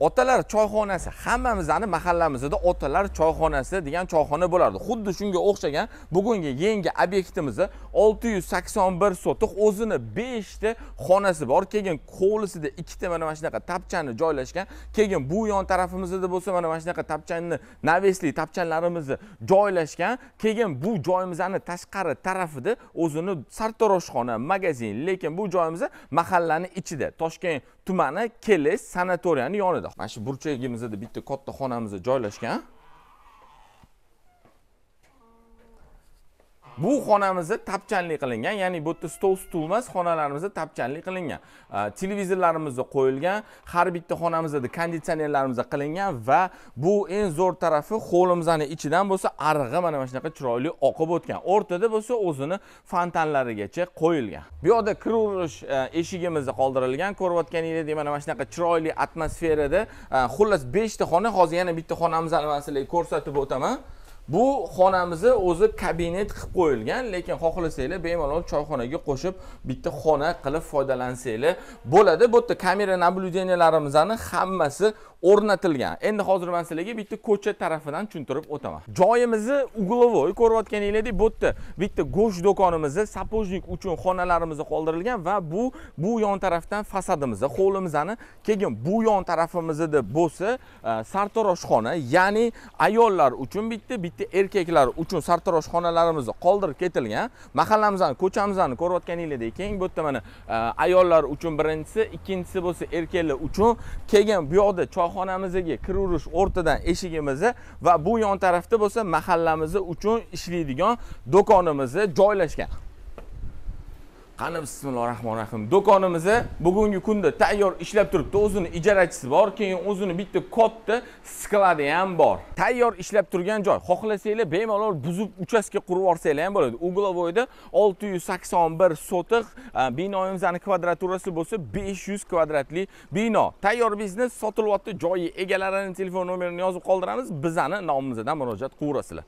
otalar choyxonasi hammamizni mahallamizda otalar choyxonasi degan choyxona bo'lardi xuddi shunga o'xshagan bugungi yangi obyektimizni olti yuz sakson bir sotix o'zini beshta xonasi bor keyin hovlisida ikkita mana mana shunaqa tapchani joylashgan keyin bu yon tarafimizda bo'lsa mana mana shunaqa tapchanni navesli tapchanlarimizni joylashgan keyin bu joyimizni tashqari tarafida o'zini sartaroshxona magazin lekin bu joyimiz mahallani ichida toshkent tumani keles sanatoriyani yonida mana shu burchagimizda bitta katta xonamiz joylashgan bu xonamizda tapchanlik qilingan ya'ni bu yerda stol stul emas xonalarimizda tapchanlik qilingan televizorlarimizda qo'yilgan har bitta xonamizda konditsionerlarimiz qilingan va bu eng zo'r tarafi hovlimizni ichidan bo'lsa arig'i mana mana shunaqa chiroyli oqib o'tgan o'rtada bo'lsa o'zini fontanlarigacha qo'yilgan bu yoqda kiraverish eshigimizda qoldirilgan ko'rayotganingizdek mana mana shunaqa chiroyli atmosferada xullas beshta xona hozir yana bitta xonamizni sizlarga ko'rsatib o'taman bu xonamizni o'zi kabinet qilib qo'yilgan lekin xohlasanglar bemalol choyxonaga qo'shib bitta xona qilib foydalansanglar bo'ladi bu yerda kamera наблюденияларimizni hammasi o'rnatilgan endi hozir man sizlarga bitta ko'cha tarafidan tushuntirib o'taman joyimizni угловой ko'rayotganingizdek bu yerda bitta go'sht do'konimizni sapojnik uchun xonalarimizni qoldirilgan va bu bu yon tarafdan fasadimizni hovlimizni keyin bu yon tarafimizda bo'lsa e, sartaroshxona ya'ni ayollar uchun bitta bitta yetti erkaklar uchun sartarosh xonalarimizni qoldirib ketilgan mahallamizni ko'chamizni ko'rayotganinglardek keng bu yerda mana e, ayollar uchun birinchisi ikkinchisi bo'lsa erkaklar uchun keyin bu yoqda choyxonamizga kiraverish o'rtadan eshigimizni va bu yon tarafda bo'lsa mahallamiz uchun ishlaydigan do'konimizni joylashgan qani bismillohi rohmanir rohim do'konimizni bugungi kunda tayyor ishlab turibdi o'zini ijarachisi bor keyin o'zini bitta katta skladi ham bor tayyor ishlab turgan joy xohlasanglar bemalol buzib uchastka qurib yuborsanglar ham bo'ladi uglovoyda olti yuz sakson bir sotix e, binoimizni kvadraturasi bo'lsa besh yuz kvadratli bino tayyor biznes sotilyapti joyi egalarini telefon nomerini yozib qoldiramiz bizani nomimizdan murojaat qilaverasizlar